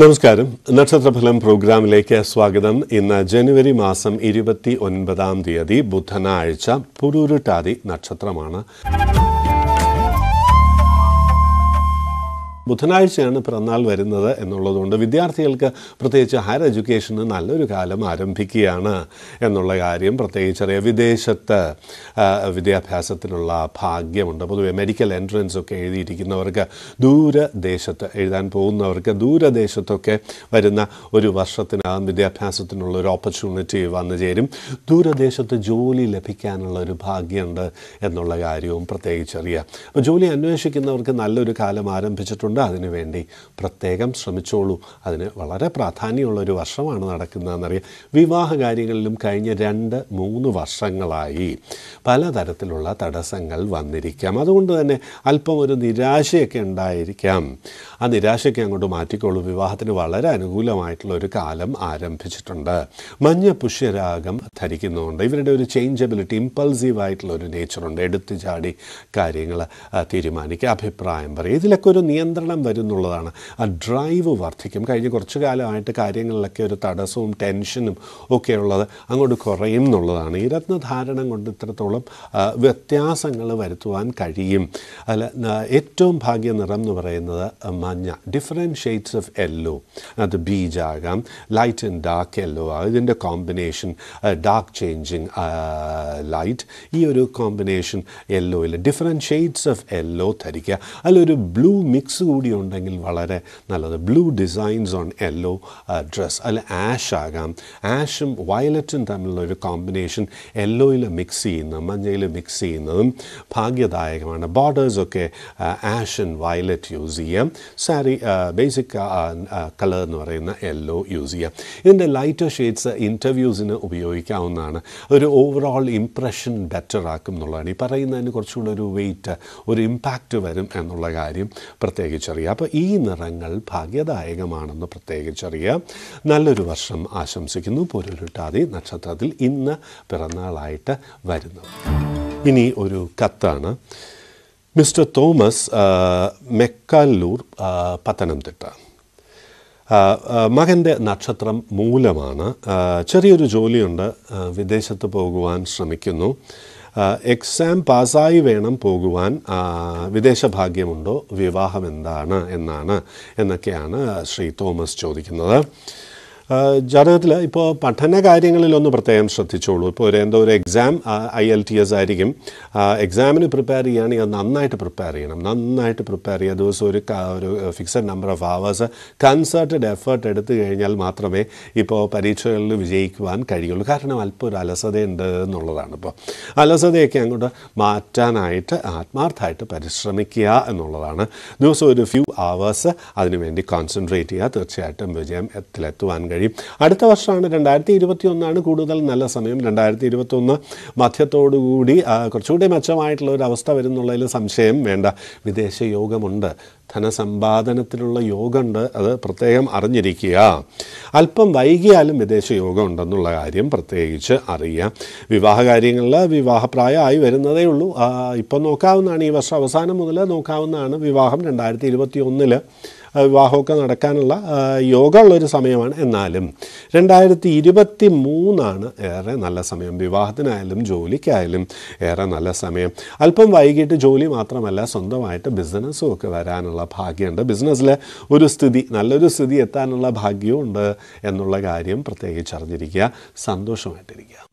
നമസ്കാരം നക്ഷത്രഫലം പ്രോഗ്രാമിലേക്ക് സ്വാഗതം ഇന്ന് ജനുവരി മാസം ഇരുപത്തി ഒൻപതാം തീയതി ബുധനാഴ്ച പുരൂരുട്ടാതി നക്ഷത്രമാണ് ബുധനാഴ്ചയാണ് പിറന്നാൾ വരുന്നത് എന്നുള്ളതുകൊണ്ട് വിദ്യാർത്ഥികൾക്ക് പ്രത്യേകിച്ച് ഹയർ എഡ്യൂക്കേഷന് നല്ലൊരു കാലം ആരംഭിക്കുകയാണ് എന്നുള്ള കാര്യം അറിയാം വിദേശത്ത് വിദ്യാഭ്യാസത്തിനുള്ള ഭാഗ്യമുണ്ട് പൊതുവെ മെഡിക്കൽ എൻട്രൻസ് ഒക്കെ എഴുതിയിരിക്കുന്നവർക്ക് ദൂരദേശത്ത് എഴുതാൻ പോകുന്നവർക്ക് ദൂരദേശത്തൊക്കെ വരുന്ന ഒരു വർഷത്തിനകം വിദ്യാഭ്യാസത്തിനുള്ള ഒരു ഓപ്പർച്യൂണിറ്റി വന്നു ചേരും ദൂരദേശത്ത് ജോലി ലഭിക്കാനുള്ള ഒരു ഭാഗ്യമുണ്ട് എന്നുള്ള കാര്യവും പ്രത്യേകിച്ചറിയാം അപ്പോൾ ജോലി അന്വേഷിക്കുന്നവർക്ക് നല്ലൊരു കാലം ആരംഭിച്ചിട്ടുണ്ട് അതുകൊണ്ട് അതിനുവേണ്ടി പ്രത്യേകം ശ്രമിച്ചോളൂ അതിന് വളരെ പ്രാധാന്യമുള്ളൊരു വർഷമാണ് നടക്കുന്നതെന്നറിയാം വിവാഹ കാര്യങ്ങളിലും കഴിഞ്ഞ രണ്ട് മൂന്ന് വർഷങ്ങളായി പലതരത്തിലുള്ള തടസ്സങ്ങൾ വന്നിരിക്കാം അതുകൊണ്ട് തന്നെ അല്പം ഒരു നിരാശയൊക്കെ ഉണ്ടായിരിക്കാം ആ നിരാശയൊക്കെ അങ്ങോട്ട് മാറ്റിക്കോളൂ വിവാഹത്തിന് വളരെ അനുകൂലമായിട്ടുള്ള ഒരു കാലം ആരംഭിച്ചിട്ടുണ്ട് മഞ്ഞ പുഷ്യരാഗം ധരിക്കുന്നുണ്ട് ഇവരുടെ ഒരു ചേഞ്ചബിലിറ്റി ഇമ്പൾസീവ് ആയിട്ടുള്ള ഒരു നേച്ചറുണ്ട് എടുത്തു ചാടി കാര്യങ്ങൾ തീരുമാനിക്കുക അഭിപ്രായം പറയും ഇതിലൊക്കെ ഒരു നിയന്ത്രണം ഇതെല്ലാം വരുന്നുള്ളതാണ് ആ ഡ്രൈവ് വർദ്ധിക്കും കഴിഞ്ഞ കുറച്ച് കാലമായിട്ട് കാര്യങ്ങളിലൊക്കെ ഒരു തടസ്സവും ടെൻഷനും ഒക്കെ ഉള്ളത് അങ്ങോട്ട് കുറയും എന്നുള്ളതാണ് ഈ രത്നധാരണം കൊണ്ട് ഇത്രത്തോളം വ്യത്യാസങ്ങൾ വരുത്തുവാൻ കഴിയും അല്ല ഏറ്റവും ഭാഗ്യ നിറം എന്ന് പറയുന്നത് മഞ്ഞ ഡിഫറെൻറ്റ് ഷെയ്ഡ്സ് ഓഫ് യെല്ലോ അത് ബീജ് ആകാം ലൈറ്റ് ആൻഡ് ഡാർക്ക് യെല്ലോ ആകാം ഇതിൻ്റെ കോമ്പിനേഷൻ ഡാർക്ക് ചേഞ്ചിങ് ലൈറ്റ് ഈ ഒരു കോമ്പിനേഷൻ യെല്ലോയിൽ ഡിഫറെൻറ്റ് ഷെയ്ഡ്സ് ഓഫ് യെല്ലോ ധരിക്കുക അതിലൊരു ബ്ലൂ മിക്സ് കൂടി കൂടി ഉണ്ടെങ്കിൽ വളരെ നല്ലത് blue designs on yellow dress അല്ലെ ആഷ് ആകാം ആഷും വയലറ്റും തമ്മിലുള്ള ഒരു കോമ്പിനേഷൻ യെല്ലോയിൽ മിക്സ് ചെയ്യുന്ന മഞ്ഞയിൽ മിക്സ് ചെയ്യുന്നതും ഭാഗ്യദായകമാണ് ബോർഡേഴ്സൊക്കെ ആഷ് ആൻഡ് വയലറ്റ് യൂസ് ചെയ്യാം സാരി ബേസിക് കളർ എന്ന് പറയുന്ന യെല്ലോ യൂസ് ചെയ്യാം ഇതിൻ്റെ ലൈറ്റർ ഷെയ്ഡ്സ് ഇൻ്റർവ്യൂസിന് ഉപയോഗിക്കാവുന്നതാണ് ഒരു ഓവറോൾ ഇംപ്രഷൻ ബെറ്റർ ആക്കും എന്നുള്ളതാണ് ഈ പറയുന്നതിന് കുറച്ചുകൂടെ ഒരു വെയിറ്റ് uh, ഒരു ഇമ്പാക്റ്റ് വരും എന്നുള്ള കാര്യം പ്രത്യേകിച്ച് പ്രത്യേകിച്ചറിയാം അപ്പോൾ ഈ നിറങ്ങൾ ഭാഗ്യദായകമാണെന്ന് പ്രത്യേകിച്ചറിയാം നല്ലൊരു വർഷം ആശംസിക്കുന്നു പൊരുരുട്ടാതി നക്ഷത്രത്തിൽ ഇന്ന് പിറന്നാളായിട്ട് വരുന്നു ഇനി ഒരു കത്താണ് മിസ്റ്റർ തോമസ് മെക്കാലൂർ പത്തനംതിട്ട മകൻ്റെ നക്ഷത്രം മൂലമാണ് ചെറിയൊരു ജോലിയുണ്ട് വിദേശത്ത് പോകുവാൻ ശ്രമിക്കുന്നു എക്സാം പാസ്സായി വേണം പോകുവാൻ വിദേശ ഭാഗ്യമുണ്ടോ വിവാഹം എന്താണ് എന്നാണ് എന്നൊക്കെയാണ് ശ്രീ തോമസ് ചോദിക്കുന്നത് ജാതകത്തിൽ ഇപ്പോൾ പഠന കാര്യങ്ങളിലൊന്ന് പ്രത്യേകം ശ്രദ്ധിച്ചോളൂ ഇപ്പോൾ ഒരു എന്തോ ഒരു exam I L T S ആയിരിക്കും എക്സാമിന് പ്രിപ്പയർ ചെയ്യുകയാണെങ്കിൽ അത് നന്നായിട്ട് പ്രിപ്പയർ ചെയ്യണം നന്നായിട്ട് പ്രിപ്പയർ ചെയ്യുക ദിവസം ഒരു ഒരു fixed number of hours concerted effort എടുത്തു കഴിഞ്ഞാൽ മാത്രമേ ഇപ്പോൾ പരീക്ഷകളിൽ വിജയിക്കുവാൻ കഴിയുള്ളൂ കാരണം അല്പം ഒരു അലസതയുണ്ട് എന്നുള്ളതാണ് ഇപ്പോൾ അലസതയൊക്കെ അങ്ങോട്ട് മാറ്റാനായിട്ട് ആത്മാർത്ഥമായിട്ട് പരിശ്രമിക്കുക എന്നുള്ളതാണ് ദിവസം ഒരു ഫ്യൂ അവേഴ്സ് അതിനുവേണ്ടി കോൺസെൻട്രേറ്റ് ചെയ്യുക തീർച്ചയായിട്ടും വിജയം എത്തിലെത്തുവാൻ കഴിയും കഴിയും അടുത്ത വർഷമാണ് രണ്ടായിരത്തി ഇരുപത്തി ഒന്നാണ് കൂടുതൽ നല്ല സമയം രണ്ടായിരത്തി ഒന്ന് മധ്യത്തോടുകൂടി കുറച്ചുകൂടി മെച്ചമായിട്ടുള്ള ഒരു അവസ്ഥ വരുന്നുള്ളതിൽ സംശയം വേണ്ട വിദേശ യോഗമുണ്ട് ധനസമ്പാദനത്തിലുള്ള യോഗമുണ്ട് അത് പ്രത്യേകം അറിഞ്ഞിരിക്കുക അല്പം വൈകിയാലും വിദേശ യോഗം ഉണ്ടെന്നുള്ള കാര്യം പ്രത്യേകിച്ച് അറിയാം കാര്യങ്ങളിൽ വിവാഹപ്രായമായി വരുന്നതേ ഉള്ളൂ ഇപ്പം നോക്കാവുന്നതാണ് ഈ വർഷം അവസാനം മുതൽ നോക്കാവുന്നതാണ് വിവാഹം രണ്ടായിരത്തി ഇരുപത്തി ഒന്നിൽ വിവാഹമൊക്കെ നടക്കാനുള്ള യോഗമുള്ളൊരു സമയമാണ് എന്നാലും രണ്ടായിരത്തി ഇരുപത്തി മൂന്നാണ് ഏറെ നല്ല സമയം വിവാഹത്തിനായാലും ജോലിക്കായാലും ഏറെ നല്ല സമയം അല്പം വൈകിട്ട് ജോലി മാത്രമല്ല സ്വന്തമായിട്ട് ബിസിനസ്സും ഒക്കെ വരാനുള്ള ഭാഗ്യമുണ്ട് ബിസിനസ്സിലെ ഒരു സ്ഥിതി നല്ലൊരു സ്ഥിതി എത്താനുള്ള ഭാഗ്യവും ഉണ്ട് എന്നുള്ള കാര്യം പ്രത്യേകിച്ച് അറിഞ്ഞിരിക്കുക സന്തോഷമായിട്ടിരിക്കുക